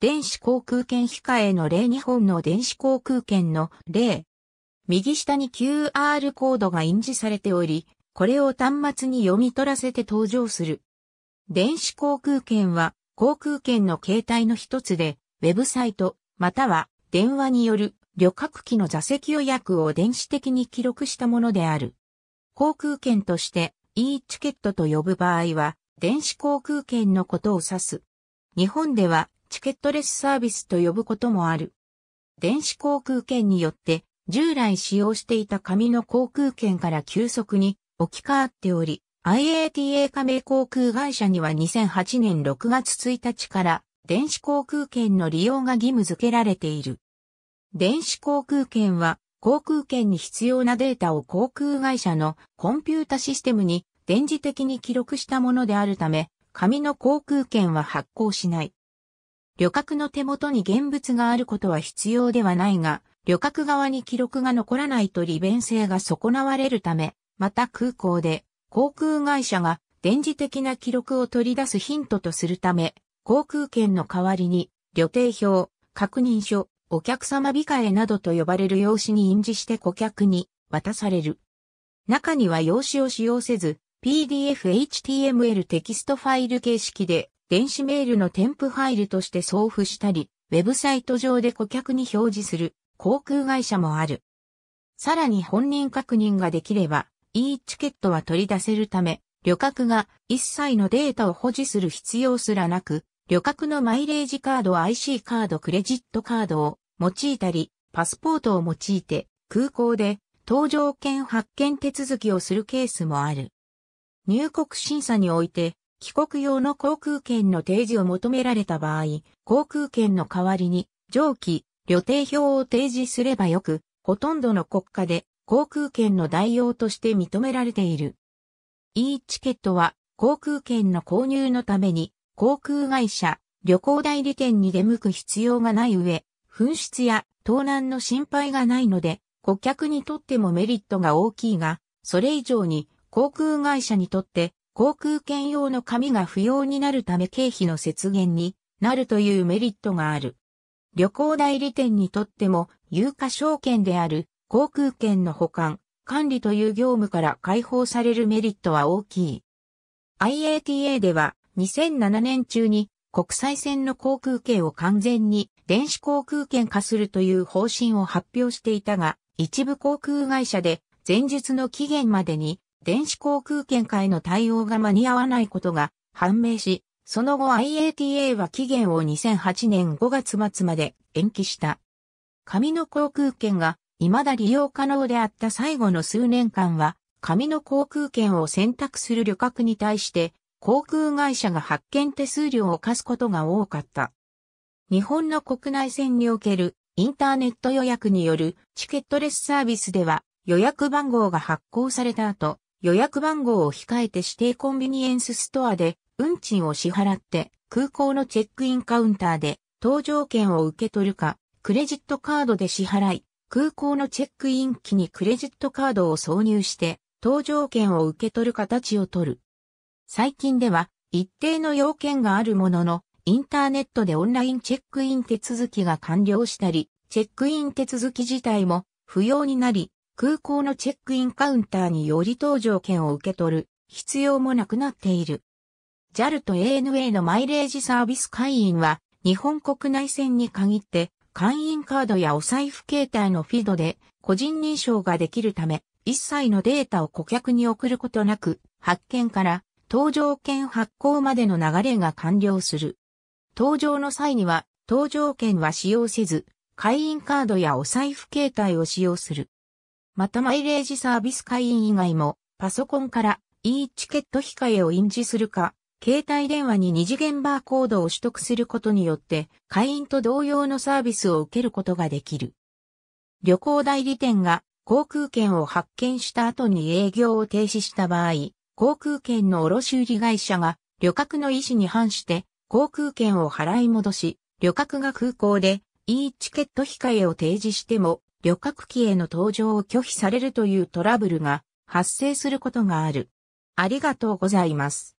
電子航空券控えの例日本の電子航空券の例。右下に QR コードが印字されており、これを端末に読み取らせて登場する。電子航空券は航空券の形態の一つで、ウェブサイト、または電話による旅客機の座席予約を電子的に記録したものである。航空券として e チケットと呼ぶ場合は、電子航空券のことを指す。日本ではチケットレスサービスと呼ぶこともある。電子航空券によって、従来使用していた紙の航空券から急速に置き換わっており、IATA 加盟航空会社には2008年6月1日から電子航空券の利用が義務付けられている。電子航空券は航空券に必要なデータを航空会社のコンピュータシステムに電磁的に記録したものであるため、紙の航空券は発行しない。旅客の手元に現物があることは必要ではないが、旅客側に記録が残らないと利便性が損なわれるため、また空港で航空会社が電磁的な記録を取り出すヒントとするため、航空券の代わりに旅程表、確認書、お客様控えなどと呼ばれる用紙に印字して顧客に渡される。中には用紙を使用せず、PDF HTML テキストファイル形式で電子メールの添付ファイルとして送付したり、ウェブサイト上で顧客に表示する航空会社もある。さらに本人確認ができれば、e チケットは取り出せるため、旅客が一切のデータを保持する必要すらなく、旅客のマイレージカード IC カードクレジットカードを用いたり、パスポートを用いて空港で搭乗券発券手続きをするケースもある。入国審査において帰国用の航空券の提示を求められた場合、航空券の代わりに、上記、旅程表を提示すればよく、ほとんどの国家で航空券の代用として認められている。e チケットは航空券の購入のために航空会社、旅行代理店に出向く必要がない上、紛失や盗難の心配がないので、顧客にとってもメリットが大きいが、それ以上に航空会社にとって航空券用の紙が不要になるため経費の節減になるというメリットがある。旅行代理店にとっても有価証券である航空券の保管、管理という業務から解放されるメリットは大きい。IATA では2007年中に国際線の航空券を完全に電子航空券化するという方針を発表していたが、一部航空会社で前述の期限までに電子航空券会の対応が間に合わないことが判明し、その後 IATA は期限を2008年5月末まで延期した。紙の航空券が未だ利用可能であった最後の数年間は、紙の航空券を選択する旅客に対して、航空会社が発券手数料を課すことが多かった。日本の国内線におけるインターネット予約によるチケットレスサービスでは予約番号が発行された後、予約番号を控えて指定コンビニエンスストアで運賃を支払って空港のチェックインカウンターで搭乗券を受け取るか、クレジットカードで支払い、空港のチェックイン機にクレジットカードを挿入して搭乗券を受け取る形をとる。最近では一定の要件があるものの、インターネットでオンラインチェックイン手続きが完了したり、チェックイン手続き自体も不要になり、空港のチェックインカウンターにより搭乗券を受け取る必要もなくなっている。JAL と ANA のマイレージサービス会員は日本国内線に限って会員カードやお財布携帯のフィードで個人認証ができるため一切のデータを顧客に送ることなく発券から搭乗券発行までの流れが完了する。搭乗の際には搭乗券は使用せず会員カードやお財布携帯を使用する。またマイレージサービス会員以外も、パソコンから e チケット控えを印字するか、携帯電話に二次元バーコードを取得することによって、会員と同様のサービスを受けることができる。旅行代理店が航空券を発券した後に営業を停止した場合、航空券の卸売会社が旅客の意思に反して航空券を払い戻し、旅客が空港で e チケット控えを提示しても旅客機への搭乗を拒否されるというトラブルが発生することがある。ありがとうございます。